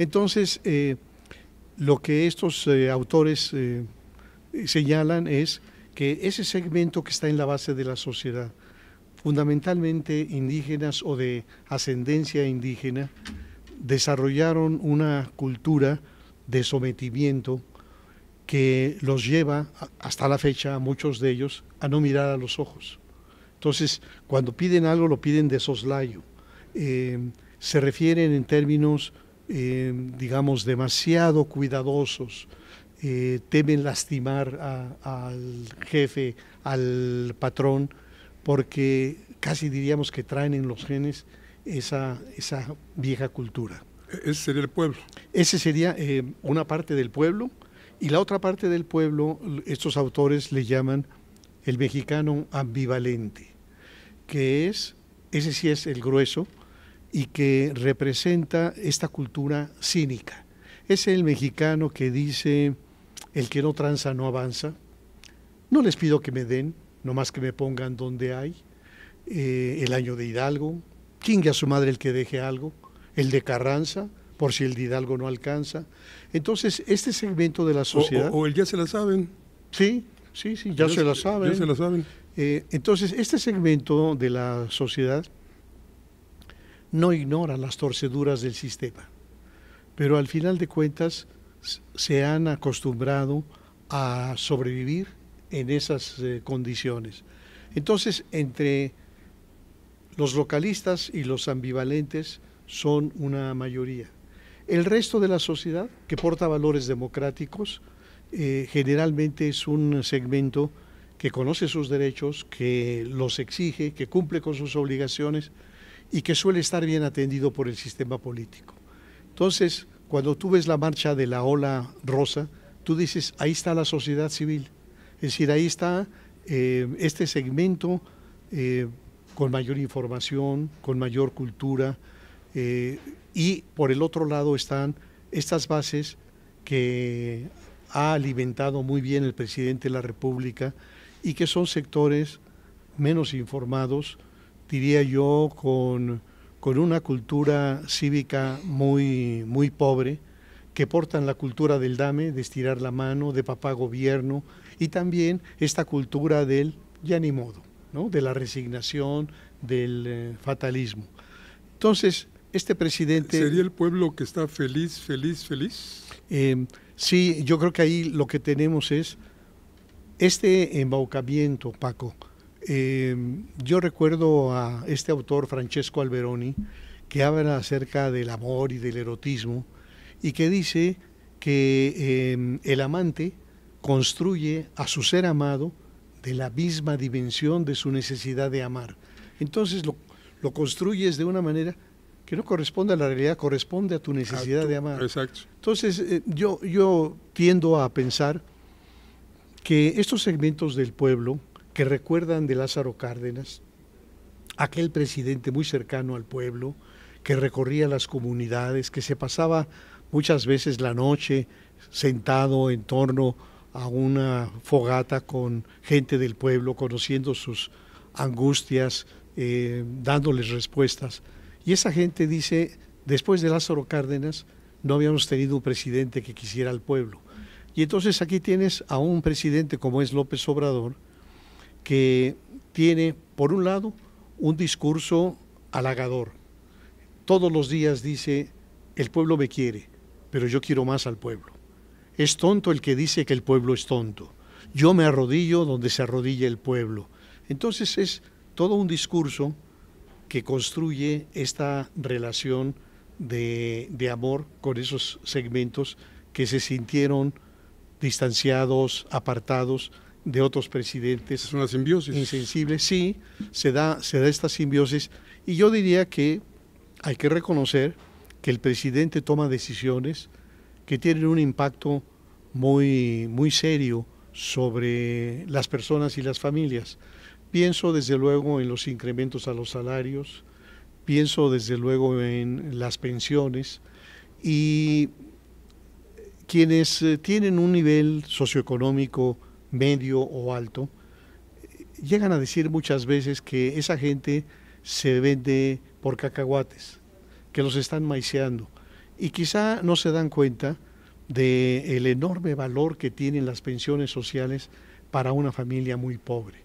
Entonces, eh, lo que estos eh, autores eh, señalan es que ese segmento que está en la base de la sociedad, fundamentalmente indígenas o de ascendencia indígena, desarrollaron una cultura de sometimiento que los lleva hasta la fecha a muchos de ellos a no mirar a los ojos. Entonces, cuando piden algo lo piden de soslayo. se refieren en términos eh, digamos, demasiado cuidadosos, eh, temen lastimar al jefe, al patrón, porque casi diríamos que traen en los genes esa, esa vieja cultura. E-, ese sería el pueblo. Ese sería eh, una parte del pueblo y la otra parte del pueblo, estos autores le llaman el mexicano ambivalente, que es, ese sí es el grueso, y que representa esta cultura cínica. Es el mexicano que dice, el que no tranza no avanza, no les pido que me den, nomás que me pongan donde hay, eh, el año de Hidalgo, chingue a su madre el que deje algo, el de Carranza, por si el de Hidalgo no alcanza. Entonces, este segmento de la sociedad... O, el ya se la saben. Sí, sí, sí, ya, se, la saben. Ya se la saben. entonces, este segmento de la sociedad no ignoran las torceduras del sistema, pero al final de cuentas se han acostumbrado a sobrevivir en esas eh, condiciones. Entonces, entre los localistas y los ambivalentes son una mayoría. El resto de la sociedad, que porta valores democráticos, eh, generalmente es un segmento que conoce sus derechos, que los exige, que cumple con sus obligaciones, y que suele estar bien atendido por el sistema político. Entonces, cuando tú ves la marcha de la ola rosa, tú dices, ahí está la sociedad civil, es decir, ahí está eh, este segmento eh, con mayor información, con mayor cultura, eh, y por el otro lado están estas bases que ha alimentado muy bien el presidente de la República y que son sectores menos informados, diría yo, con, una cultura cívica muy, muy pobre, que portan la cultura del dame, de estirar la mano, de papá gobierno, y también esta cultura del ya ni modo, ¿no? de la resignación, del eh, fatalismo. Entonces, este presidente... ¿Sería el pueblo que está feliz, feliz, feliz? Em, sí, yo creo que ahí lo que tenemos es este embaucamiento, Paco, eh, yo recuerdo a este autor, Francesco Alberoni, que habla acerca del amor y del erotismo y que dice que em, el amante construye a su ser amado de la misma dimensión de su necesidad de amar. Entonces lo, construyes de una manera que no corresponde a la realidad, corresponde a tu necesidad de amar. Exacto. Entonces eh, yo, yo tiendo a pensar que estos segmentos del pueblo, que recuerdan de Lázaro Cárdenas, aquel presidente muy cercano al pueblo, que recorría las comunidades, que se pasaba muchas veces la noche sentado en torno a una fogata con gente del pueblo, conociendo sus angustias, eh, dándoles respuestas. Y esa gente dice, después de Lázaro Cárdenas, no habíamos tenido un presidente que quisiera al pueblo. Y entonces aquí tienes a un presidente como es López Obrador, que tiene, por un lado, un discurso halagador. Todos los días dice, el pueblo me quiere, pero yo quiero más al pueblo. Es tonto el que dice que el pueblo es tonto. Yo me arrodillo donde se arrodilla el pueblo. Entonces es todo un discurso que construye esta relación de, de amor con esos segmentos que se sintieron distanciados, apartados, de otros presidentes. Es una simbiosis. Insensible, sí, se da, se da esta simbiosis. Y yo diría que hay que reconocer que el presidente toma decisiones que tienen un impacto muy, muy serio sobre las personas y las familias. Pienso desde luego en los incrementos a los salarios, pienso desde luego en las pensiones y quienes eh, tienen un nivel socioeconómico medio o alto, llegan a decir muchas veces que esa gente se vende por cacahuates, que los están maiceando. Y quizá no se dan cuenta del el enorme valor que tienen las pensiones sociales para una familia muy pobre.